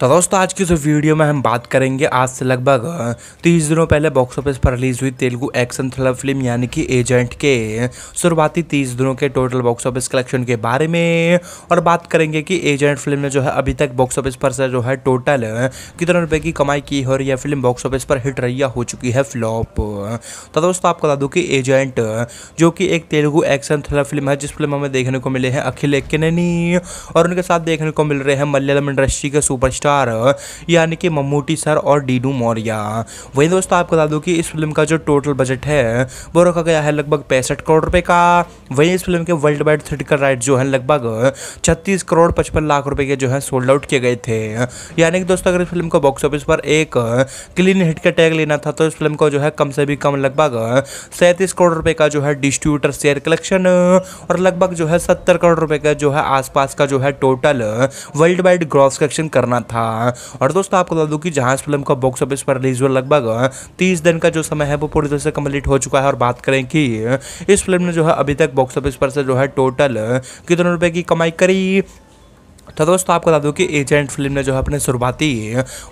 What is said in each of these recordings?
तो दोस्तों आज की इस वीडियो में हम बात करेंगे आज से लगभग तीस दिनों पहले बॉक्स ऑफिस पर रिलीज हुई तेलुगु एक्शन थ्रिलर फिल्म यानी कि एजेंट के शुरुआती तीस दिनों के टोटल बॉक्स ऑफिस कलेक्शन के बारे में और बात करेंगे कि एजेंट फिल्म ने जो है अभी तक बॉक्स ऑफिस पर से जो है टोटल कितने रुपये की कमाई की है और यह फिल्म बॉक्स ऑफिस पर हिट रही हो चुकी है फ्लॉप तो दोस्तों आपको बता दूँ कि एजेंट जो कि एक तेलुगु एक्शन थ्रिलर फिल्म है जिस फिल्म हमें देखने को मिले हैं अखिल एक और उनके साथ देखने को मिल रहे हैं मलयालम इंडस्ट्री के सुपरस्टार स्टार यानी कि मम्मूटी सर और डीनू मौर्या वही दोस्तों आपको बता दूं कि इस फिल्म का जो टोटल बजट है वो रखा गया है लगभग पैंसठ करोड़ रुपए का वही इस फिल्म के वर्ल्ड वाइड थिएटिकल राइट जो है लगभग छत्तीस करोड़ पचपन लाख रुपए के जो है सोल्ड आउट किए गए थे यानी कि दोस्तों अगर इस फिल्म को बॉक्स ऑफिस पर एक क्लीन हिट का टैग लेना था तो इस फिल्म को जो है कम से भी कम लगभग सैंतीस करोड़ रुपए का जो है डिस्ट्रीब्यूटर शेयर कलेक्शन और लगभग जो है सत्तर करोड़ रुपए का जो है आसपास का जो है total world wide gross collection करना था था और दोस्तों आपको बता दू कि जहाज फिल्म का बॉक्स ऑफिस पर रिलीज हुआ लगभग तीस दिन का जो समय है वो पूरी तरह से कम्प्लीट हो चुका है और बात करें कि इस फिल्म ने जो है अभी तक बॉक्स ऑफिस पर से जो है टोटल कितने रुपए की कमाई करी तो दोस्तों आपको बता दूँ कि एजेंट फिल्म ने जो है अपने शुरुआती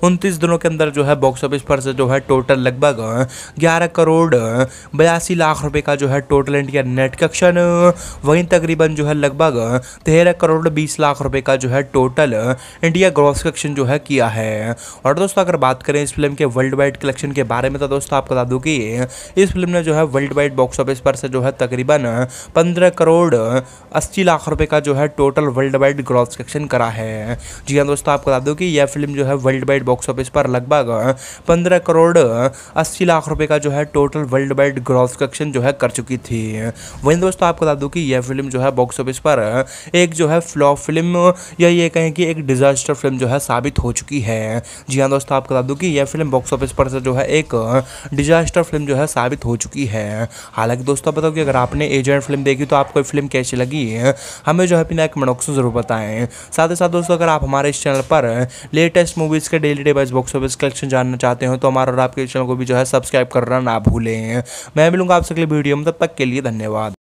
उनतीस दिनों के अंदर जो है बॉक्स ऑफिस पर से जो है टोटल लगभग ग्यारह करोड़ बयासी लाख रुपये का जो है टोटल इंडिया नेट कलेक्शन वहीं तकरीबन जो है लगभग तेरह करोड़ बीस लाख रुपये का जो है टोटल इंडिया ग्रॉस कलेक्शन जो है किया है और दोस्तों अगर बात करें इस फिल्म के वर्ल्ड वाइड कलेक्शन के बारे में तो दोस्तों आपको बता दूँ कि इस फिल्म ने जो है वर्ल्ड वाइड बॉक्स ऑफिस पर से जो है तकरीबन पंद्रह करोड़ अस्सी लाख रुपये का जो है total world wide gross collection करा है जी हाँ दोस्तों आपको बता दूँ कि यह फिल्म जो है वर्ल्ड वाइड बॉक्स ऑफिस पर लगभग पंद्रह करोड़ अस्सी लाख रुपये का जो है total world wide gross collection जो है कर चुकी थी वहीं दोस्तों आपको बता दूँ कि यह फिल्म जो है बॉक्स ऑफिस पर एक जो है फ्लॉप फिल्म या ये कहें कि एक डिजास्टर फिल्म जो है साबित हो चुकी है जी हाँ दोस्तों आपको बता दूँ कि यह फिल्म बॉक्स ऑफिस पर जो है एक डिजास्टर फिल्म जो है साबित हो चुकी है हालांकि दोस्तों बताओ कि अगर आपने एजेंट फिल्म देखी तो आपको फिल्म कैसी लगी हमें जो है अपना एक मनोक्स जरूर बताएं साथ साथ ही साथ दोस्तों अगर आप हमारे इस चैनल पर लेटेस्ट मूवीज़ के daily day wise box office collection जानना चाहते हो तो हमारा और आपके चैनल को भी जो है सब्सक्राइब करना ना भूलें मैं मिलूंगा आपसे अगले वीडियो में तब तक के लिए धन्यवाद